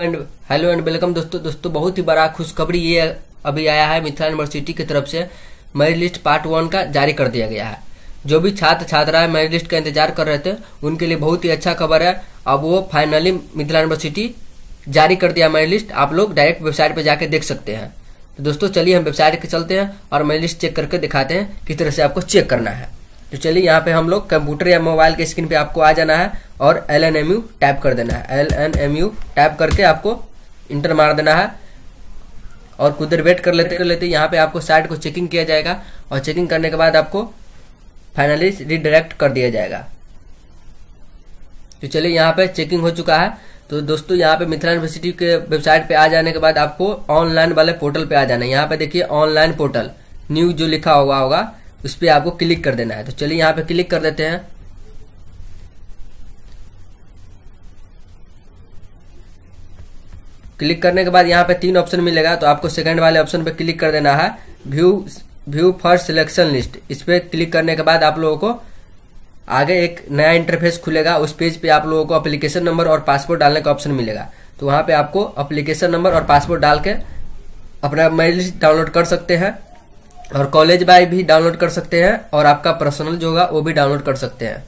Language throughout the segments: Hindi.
एंड हेलो एंड वेलकम दोस्तों दोस्तों बहुत ही बड़ा खुशखबरी ये अभी आया है मिथिला यूनिवर्सिटी की तरफ से मेरिट लिस्ट पार्ट वन का जारी कर दिया गया है जो भी छात्र छात्राएं मेरिट लिस्ट का इंतजार कर रहे थे उनके लिए बहुत ही अच्छा खबर है अब वो फाइनली मिथिला यूनिवर्सिटी जारी कर दिया मेरिट लिस्ट आप लोग डायरेक्ट वेबसाइट पर जाके देख सकते हैं तो दोस्तों चलिए हम वेबसाइट के चलते हैं और मेरिट लिस्ट चेक करके दिखाते हैं किस तरह से आपको चेक करना है तो चलिए यहाँ पे हम लोग कंप्यूटर या मोबाइल के स्क्रीन पे आपको आ जाना है और L N M U tap कर देना है L N M U tap करके आपको इंटर मार देना है और कुछ देर वेट कर लेते कर लेते यहाँ पे आपको साइट को चेकिंग किया जाएगा और चेकिंग करने के बाद आपको फाइनली रिडायरेक्ट कर दिया जाएगा तो चलिए यहाँ पे चेकिंग हो चुका है तो दोस्तों यहाँ पे मिथिला यूनिवर्सिटी के वेबसाइट पे आ जाने के बाद आपको ऑनलाइन वाले पोर्टल पे आ जाना है यहाँ पे देखिए ऑनलाइन पोर्टल न्यू जो लिखा हुआ होगा उस पर आपको क्लिक कर देना है तो चलिए यहाँ पे क्लिक कर देते हैं क्लिक करने के बाद यहाँ पे तीन ऑप्शन मिलेगा तो आपको सेकंड वाले ऑप्शन पे क्लिक कर देना है view view first selection list इस पर क्लिक करने के बाद आप लोगों को आगे एक नया इंटरफेस खुलेगा उस पेज पे आप लोगों को अप्लीकेशन नंबर और पासपोर्ट डालने का ऑप्शन मिलेगा तो वहां पे आपको अप्लीकेशन नंबर और पासपोर्ट डाल के अपना मेल डाउनलोड कर सकते हैं और कॉलेज बाय भी डाउनलोड कर सकते हैं और आपका पर्सनल जो होगा वो भी डाउनलोड कर सकते हैं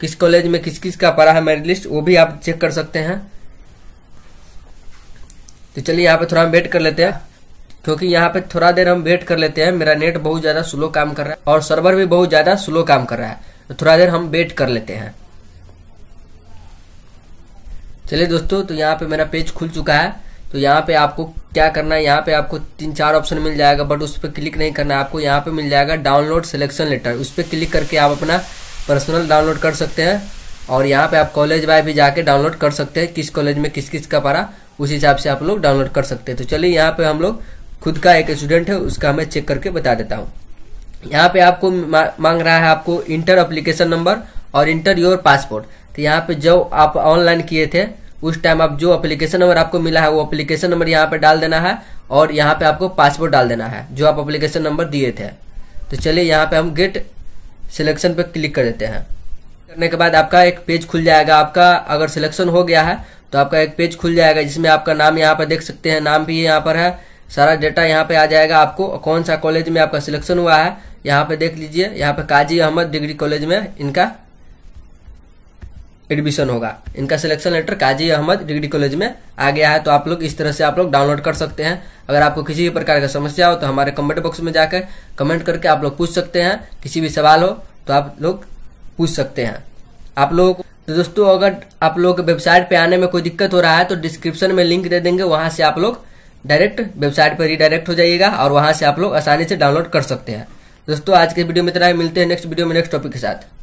किस कॉलेज में किस किस का पड़ा है मेरिट लिस्ट वो भी आप चेक कर सकते हैं तो चलिए यहाँ पे थोड़ा हम वेट कर लेते हैं क्योंकि यहाँ पे थोड़ा देर हम वेट कर लेते हैं मेरा नेट बहुत ज्यादा स्लो काम कर रहा है और सर्वर भी बहुत ज्यादा स्लो काम कर रहा है तो थोड़ा देर हम वेट कर लेते हैं चलिए दोस्तों तो यहाँ पे मेरा पेज खुल चुका है तो यहाँ पे आपको क्या करना है यहाँ पे आपको तीन चार ऑप्शन मिल जाएगा बट उस पर क्लिक नहीं करना है आपको यहाँ पे मिल जाएगा डाउनलोड सिलेक्शन लेटर उस पर क्लिक करके आप अपना पर्सनल डाउनलोड कर सकते हैं और यहाँ पे आप कॉलेज वाई भी जाके डाउनलोड कर सकते हैं किस कॉलेज में किस किस का पारा उस हिसाब से आप लोग डाउनलोड कर सकते हैं तो चलिए यहाँ पे हम लोग खुद का एक स्टूडेंट है उसका मैं चेक करके बता देता हूँ यहाँ पे आपको मांग रहा है आपको इंटर अप्लीकेशन नंबर और इंटर योर पासपोर्ट तो यहाँ पे जो आप ऑनलाइन किए थे उस टाइम आप जो अप्लीकेशन नंबर आपको मिला है वो अप्लीकेशन नंबर यहाँ पे डाल देना है और यहाँ पे आपको पासपोर्ट डाल देना है जो आप अप्लीकेशन नंबर दिए थे तो चलिए यहाँ पे हम गेट सिलेक्शन पे क्लिक कर देते हैं करने के बाद आपका एक पेज खुल जाएगा आपका अगर सिलेक्शन हो गया है तो आपका एक पेज खुल जाएगा जिसमें आपका नाम यहाँ पर देख सकते हैं नाम भी यहाँ पर है सारा डेटा यहाँ पे आ जाएगा आपको कौन सा कॉलेज में आपका सिलेक्शन हुआ है यहाँ पे देख लीजिए यहाँ पे काजी अहमद डिग्री कॉलेज में इनका एडमिशन होगा इनका selection letter Kazi Ahmad degree college में आ गया है तो आप लोग इस तरह से आप लोग डाउनलोड कर सकते हैं अगर आपको किसी भी प्रकार का समस्या हो तो हमारे कमेंट बॉक्स में जाकर कमेंट करके आप लोग पूछ सकते हैं किसी भी सवाल हो तो आप लोग पूछ सकते हैं आप लोगों तो दोस्तों अगर आप लोग वेबसाइट पे आने में कोई दिक्कत हो रहा है तो डिस्क्रिप्शन में लिंक दे देंगे वहां से आप लोग डायरेक्ट वेबसाइट पर रिडायरेक्ट हो जाइएगा और वहां से आप लोग आसानी से डाउनलोड कर सकते हैं दोस्तों आज के वीडियो में इतना ही मिलते हैं नेक्स्ट वीडियो में नेक्स्ट टॉपिक के साथ